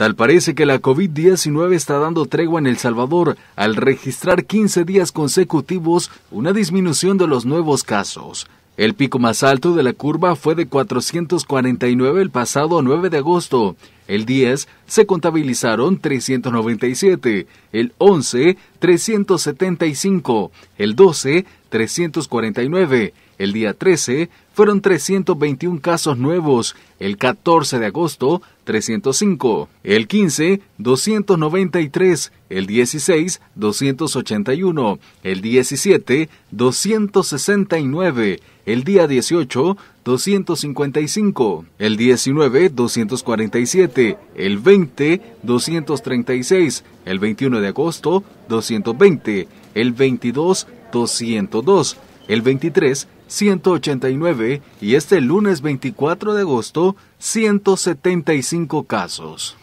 Tal parece que la COVID-19 está dando tregua en El Salvador al registrar 15 días consecutivos una disminución de los nuevos casos. El pico más alto de la curva fue de 449 el pasado 9 de agosto. El 10 se contabilizaron 397, el 11 375, el 12 349 el día 13 fueron 321 casos nuevos, el 14 de agosto 305, el 15 293, el 16 281, el 17 269, el día 18 255, el 19 247, el 20 236, el 21 de agosto 220, el 22 202, el 23 189 y este lunes 24 de agosto 175 casos.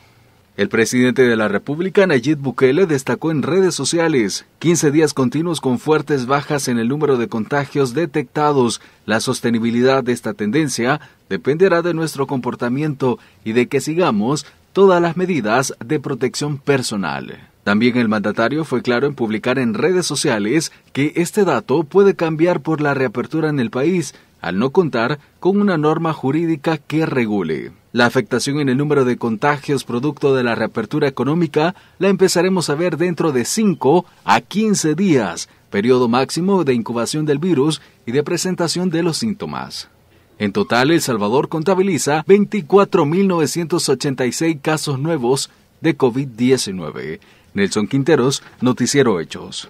El presidente de la República, Nayib Bukele, destacó en redes sociales 15 días continuos con fuertes bajas en el número de contagios detectados. La sostenibilidad de esta tendencia dependerá de nuestro comportamiento y de que sigamos todas las medidas de protección personal. También el mandatario fue claro en publicar en redes sociales que este dato puede cambiar por la reapertura en el país al no contar con una norma jurídica que regule. La afectación en el número de contagios producto de la reapertura económica la empezaremos a ver dentro de 5 a 15 días, periodo máximo de incubación del virus y de presentación de los síntomas. En total, El Salvador contabiliza 24.986 casos nuevos de COVID-19. Nelson Quinteros, Noticiero Hechos.